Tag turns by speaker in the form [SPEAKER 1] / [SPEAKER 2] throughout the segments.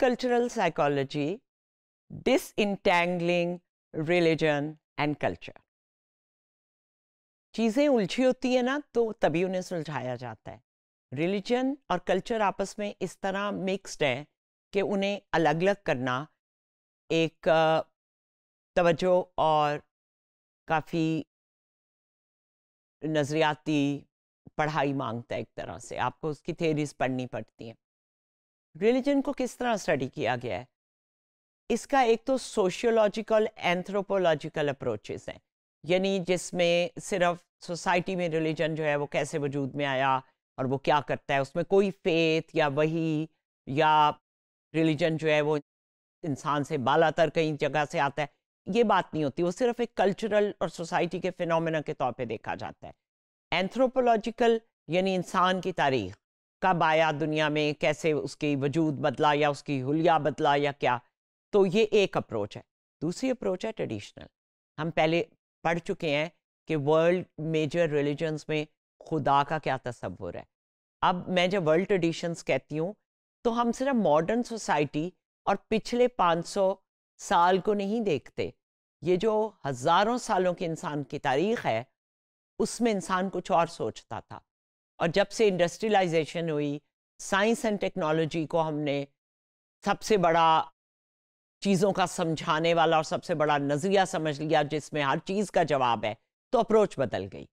[SPEAKER 1] cultural psychology disentangling religion and culture चीज़ें उलझी होती है ना तो तभी उन्हें सुलझाया जाता है रिलीजन और कल्चर आपस में इस तरह मिक्स्ड है कि उन्हें अलग अलग करना एक तवज्जो और काफ़ी नज़रियाती पढ़ाई मांगता है एक तरह से आपको उसकी थेरीज पढ़नी पड़ती हैं रिलीजन को किस तरह स्टडी किया गया है इसका एक तो सोशियोलॉजिकल एंथ्रोपोलॉजिकल अप्रोचेस हैं यानी जिसमें सिर्फ सोसाइटी में रिलीजन जो है वो कैसे वजूद में आया और वो क्या करता है उसमें कोई फेथ या वही या रिलीजन जो है वो इंसान से बालातर कहीं जगह से आता है ये बात नहीं होती वो सिर्फ एक कल्चरल और सोसाइटी के फिनोमेना के तौर पे देखा जाता है एंथ्रोपोलॉजिकल यानी इंसान की तारीख कब आया दुनिया में कैसे उसकी वजूद बदला या उसकी हुलिया बदला या क्या तो ये एक अप्रोच है दूसरी अप्रोच है ट्रेडिशनल हम पहले पढ़ चुके हैं कि वर्ल्ड मेजर रिलीजन्स में खुदा का क्या तस्वुर है अब मैं जब वर्ल्ड ट्रेडिशंस कहती हूँ तो हम सिर्फ मॉडर्न सोसाइटी और पिछले 500 साल को नहीं देखते ये जो हज़ारों सालों की इंसान की तारीख है उसमें इंसान कुछ और सोचता था और जब से इंडस्ट्रियलाइजेशन हुई साइंस एंड टेक्नोलॉजी को हमने सबसे बड़ा चीज़ों का समझाने वाला और सबसे बड़ा नज़रिया समझ लिया जिसमें हर चीज़ का जवाब है तो अप्रोच बदल गई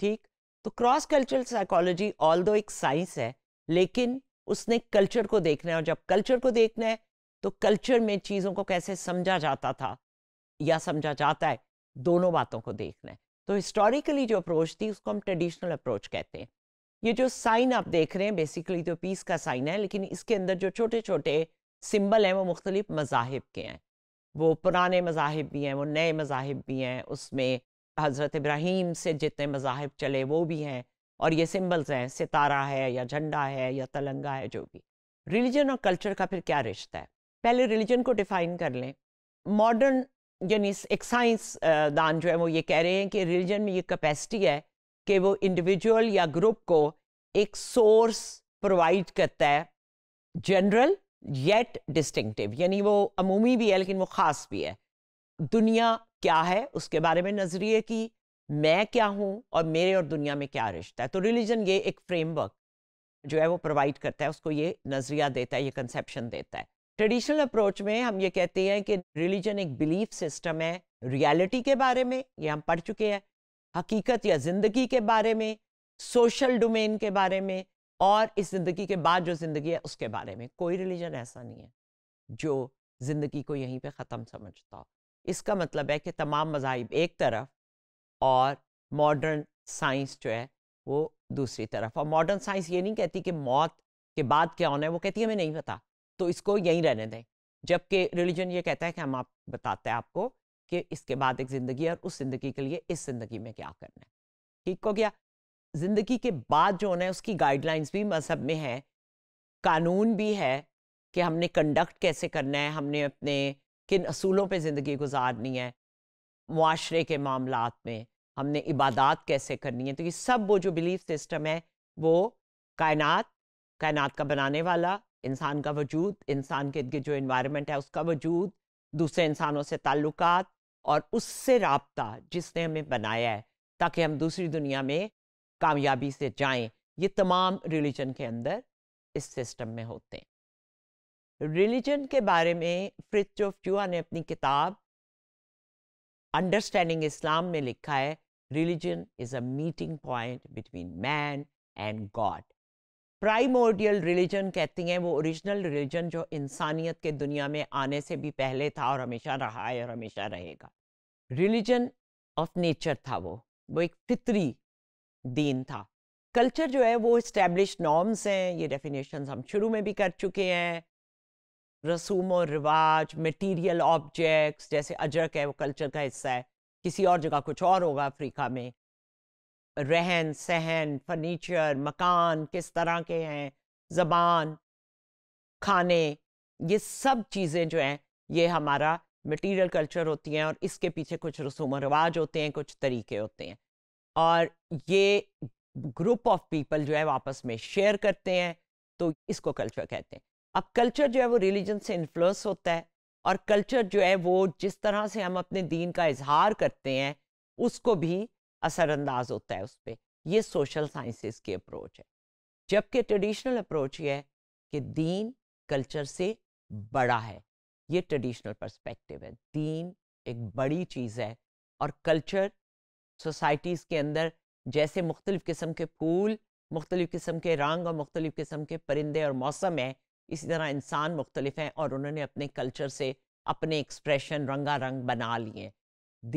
[SPEAKER 1] ठीक तो क्रॉस कल्चरल साइकोलॉजी ऑल दो एक साइंस है लेकिन उसने कल्चर को देखना है और जब कल्चर को देखना है तो कल्चर में चीज़ों को कैसे समझा जाता था या समझा जाता है दोनों बातों को देखना है तो हिस्टोरिकली जो अप्रोच थी उसको हम ट्रेडिशनल अप्रोच कहते हैं ये जो साइन आप देख रहे हैं बेसिकली तो पीस का साइन है लेकिन इसके अंदर जो छोटे छोटे सिम्बल हैं वो मुख्तलिफ मजाहब के हैं वो पुराने मजाहब भी हैं वो नए मजाहब भी हैं उसमें हज़रत इब्राहिम से जितने मजाहब चले वो भी हैं और ये सिम्बल्स हैं सितारा है या झंडा है या तलंगा है जो भी रिलीजन और कल्चर का फिर क्या रिश्ता है पहले रिलीजन को डिफ़ाइन कर लें मॉडर्न यानी एक साइंस दान जो है वो ये कह रहे हैं कि रिलीजन में ये कैपेसिटी है कि वो इंडिविजुअल या ग्रुप को एक सोर्स प्रोवाइड करता है जनरल येट डिस्टिंक्टिव यानी वो अमूमी भी है लेकिन वो ख़ास भी है दुनिया क्या है उसके बारे में नज़रिए की मैं क्या हूँ और मेरे और दुनिया में क्या रिश्ता है तो रिलीजन ये एक फ्रेमवर्क जो है वो प्रोवाइड करता है उसको ये नज़रिया देता है ये कंसेप्शन देता है ट्रेडिशनल अप्रोच में हम ये कहते हैं कि रिलीजन एक बिलीफ सिस्टम है रियलिटी के बारे में ये हम पढ़ चुके हैं हकीकत या ज़िंदगी के बारे में सोशल डोमेन के बारे में और इस ज़िंदगी के बाद जो ज़िंदगी है उसके बारे में कोई रिलीजन ऐसा नहीं है जो ज़िंदगी को यहीं पे ख़त्म समझता हो इसका मतलब है कि तमाम मजाहब एक तरफ और मॉडर्न साइंस जो है वो दूसरी तरफ और मॉडर्न साइंस ये नहीं कहती कि मौत के बाद क्या होना है वो कहती है हमें नहीं पता तो इसको यहीं रहने दें जबकि रिलीजन ये कहता है कि हम आप बताते हैं आपको कि इसके बाद एक ज़िंदगी और उस ज़िंदगी के लिए इस ज़िंदगी में क्या करना है ठीक हो गया ज़िंदगी के बाद जो होना है उसकी गाइडलाइंस भी मज़हब में है कानून भी है कि हमने कंडक्ट कैसे करना है हमने अपने किन असूलों पे ज़िंदगी गुजारनी है माशरे के मामला में हमने इबादत कैसे करनी है तो ये सब वो जो बिलीफ सिस्टम है वो कायनात कायनात का बनाने वाला इंसान का वजूद इंसान के जो इन्वायरमेंट है उसका वजूद दूसरे इंसानों से ताल्लुकात और उससे रबता जिसने हमें बनाया है ताकि हम दूसरी दुनिया में कामयाबी से जाएं ये तमाम रिलीजन के अंदर इस सिस्टम में होते हैं रिलीजन के बारे में फ्रिज ऑफ चूहा ने अपनी किताब अंडरस्टैंडिंग इस्लाम में लिखा है religion is a meeting point between man and God primordial religion कहती हैं वो ओरिजिनल रिलीजन जो इंसानियत के दुनिया में आने से भी पहले था और हमेशा रहा है और हमेशा रहेगा रिलीजन ऑफ नेचर था वो वो एक फितरी दीन था कल्चर जो है वो इस्टेब्लिश नॉर्म्स हैं ये डेफिनेशन हम शुरू में भी कर चुके हैं रसूम और रिवाज मटीरियल ऑब्जेक्ट्स जैसे अजरक है वो कल्चर का हिस्सा है किसी और जगह कुछ और होगा अफ्रीका में रहन सहन फर्नीचर मकान किस तरह के हैं ज़बान खाने ये सब चीज़ें जो हैं ये हमारा मटेरियल कल्चर होती हैं और इसके पीछे कुछ रसूम रवाज होते हैं कुछ तरीके होते हैं और ये ग्रुप ऑफ पीपल जो है वापस में शेयर करते हैं तो इसको कल्चर कहते हैं अब कल्चर जो है वो रिलीजन से इन्फ्लुएंस होता है और कल्चर जो है वो जिस तरह से हम अपने दीन का इजहार करते हैं उसको भी असरअंदाज होता है उस पर यह सोशल साइंसिस की अप्रोच है जबकि ट्रेडिशनल अप्रोच यह है कि दीन कल्चर से बड़ा है ये ट्रेडिशनल पर्सपेक्टिव है दीन एक बड़ी चीज़ है और कल्चर सोसाइटीज़ के अंदर जैसे मुख्तलिफ़ किस्म के फूल मुख्तलिफ़ किस्म के रंग और मुख्तलिफ़ किस्म के परिंदे और मौसम हैं इसी तरह इंसान मुख्तलिफ हैं और उन्होंने अपने कल्चर से अपने एक्सप्रेशन रंगा रंग बना लिए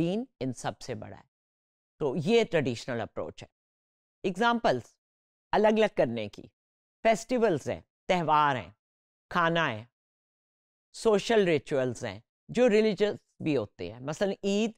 [SPEAKER 1] दीन इन सब से बड़ा है तो ये ट्रेडिशनल अप्रोच है एग्जाम्पल्स अलग अलग करने की फेस्टिवल्स हैं त्यौहार हैं खाना है सोशल रिचुअल्स हैं जो रिलीजस भी होते हैं मसलन ईद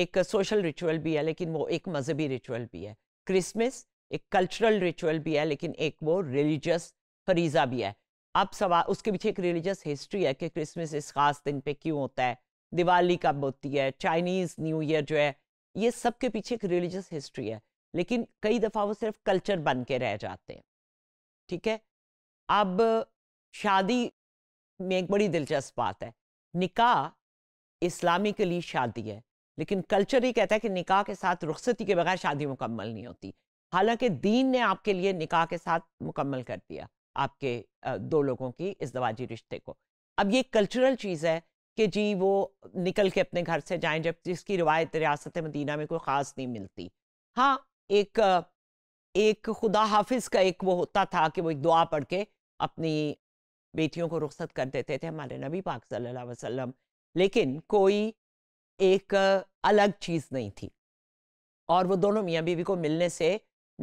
[SPEAKER 1] एक सोशल रिचुअल भी है लेकिन वो एक मजहबी रिचुअल भी है क्रिसमस एक कल्चरल रिचुअल भी है लेकिन एक वो रिलीजियस फरीजा भी है अब सवाल उसके पीछे एक रिलीजियस हिस्ट्री है कि क्रिसमस इस खास दिन पे क्यों होता है दिवाली कब होती है चाइनीज़ न्यू ईयर जो है ये सब के पीछे एक रिलीजियस हिस्ट्री है लेकिन कई दफ़ा वो सिर्फ कल्चर बन के रह जाते हैं ठीक है अब शादी में एक बड़ी दिलचस्प बात है निकाह इस्लामिकली शादी है लेकिन कल्चर ही कहता है कि निकाह के साथ रुखसती के बगैर शादी मुकम्मल नहीं होती हालांकि दीन ने आपके लिए निकाह के साथ मुकम्मल कर दिया आपके दो लोगों की इस दवाजी रिश्ते को अब ये कल्चरल चीज़ है कि जी वो निकल के अपने घर से जाएं जब जिसकी रिवायत रियासत मदीना में कोई ख़ास नहीं मिलती हाँ एक एक खुदा हाफिज का एक वो होता था कि वो एक दुआ पढ़ के अपनी बेटियों को रुख्सत कर देते थे हमारे नबी पाक सल्लल्लाहु अलैहि वसल्लम लेकिन कोई एक अलग चीज़ नहीं थी और वो दोनों मियाँ बीवी को मिलने से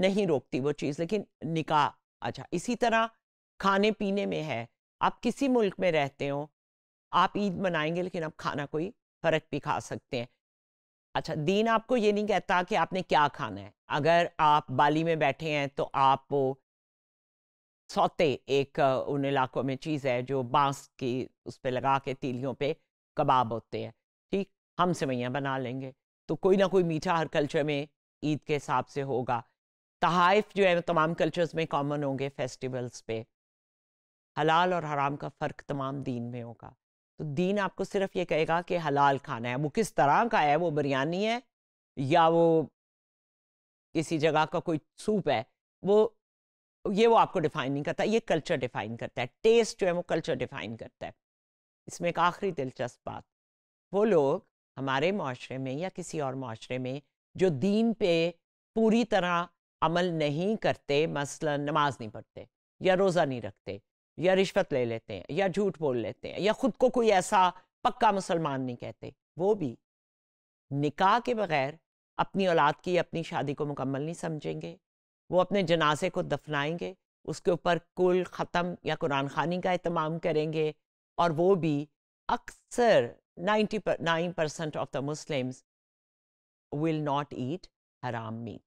[SPEAKER 1] नहीं रोकती वो चीज़ लेकिन निकाह अच्छा इसी तरह खाने पीने में है आप किसी मुल्क में रहते हो आप ईद मनाएंगे लेकिन आप खाना कोई फ़र्क भी खा सकते हैं अच्छा दीन आपको ये नहीं कहता कि आपने क्या खाना है अगर आप बाली में बैठे हैं तो आप वो सौते एक उन इलाकों में चीज़ है जो बांस की उस पर लगा के तीलियों पे कबाब होते हैं ठीक हम सेवैयाँ बना लेंगे तो कोई ना कोई मीठा हर कल्चर में ईद के हिसाब से होगा तहाइफ जो है तमाम कल्चर्स में कॉमन होंगे फेस्टिवल्स पे हलाल और हराम का फ़र्क तमाम दीन में होगा तो दीन आपको सिर्फ ये कहेगा कि हलाल खाना है वो किस तरह का है वो बिरयानी है या वो किसी जगह का कोई सूप है वो ये वो आपको डिफाइन नहीं करता ये कल्चर डिफाइन करता है टेस्ट जो है वो कल्चर डिफाइन करता है इसमें एक आखिरी दिलचस्प बात वो लोग हमारे माशरे में या किसी और माशरे में जो दीन पे पूरी तरह अमल नहीं करते मसलन नमाज नहीं पढ़ते या रोज़ा नहीं रखते या रिश्वत ले लेते हैं या झूठ बोल लेते हैं या खुद को कोई ऐसा पक्का मुसलमान नहीं कहते वो भी निकाह के बगैर अपनी औलाद की अपनी शादी को मुकम्मल नहीं समझेंगे वो अपने जनाजे को दफनाएंगे उसके ऊपर कुल ख़त्म या कुरान खानी का अहतमाम करेंगे और वो भी अक्सर ninety nine percent of the Muslims will not eat हराम मीट